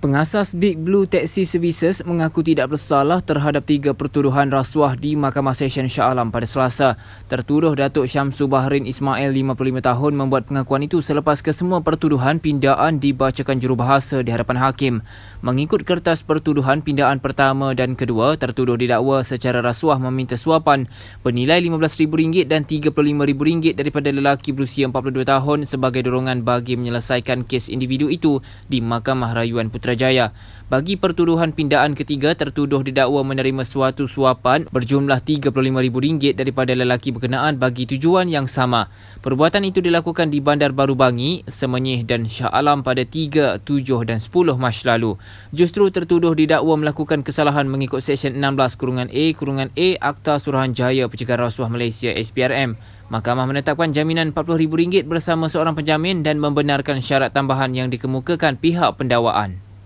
Pengasas Big Blue Taxi Services mengaku tidak bersalah terhadap tiga pertuduhan rasuah di Mahkamah Session Shah Alam pada Selasa. Tertuduh Datuk Syamsu Bahrin Ismail, 55 tahun, membuat pengakuan itu selepas kesemua pertuduhan pindaan dibacakan jurubahasa di hadapan hakim. Mengikut kertas pertuduhan pindaan pertama dan kedua, tertuduh didakwa secara rasuah meminta suapan bernilai RM15,000 dan RM35,000 daripada lelaki berusia 42 tahun sebagai dorongan bagi menyelesaikan kes individu itu di Mahkamah Rayuan Putera. Putrajaya. Bagi pertuduhan pindaan ketiga, tertuduh didakwa menerima suatu suapan berjumlah RM35,000 daripada lelaki berkenaan bagi tujuan yang sama. Perbuatan itu dilakukan di Bandar Baru Bangi, Semenyih dan Shah Alam pada 3, 7 dan 10 Mac lalu. Justru tertuduh didakwa melakukan kesalahan mengikut Seksyen 16-A-A Kurungan Akta Suruhanjaya Pencegahan Rasuah Malaysia SPRM. Mahkamah menetapkan jaminan RM40,000 bersama seorang penjamin dan membenarkan syarat tambahan yang dikemukakan pihak pendawaan.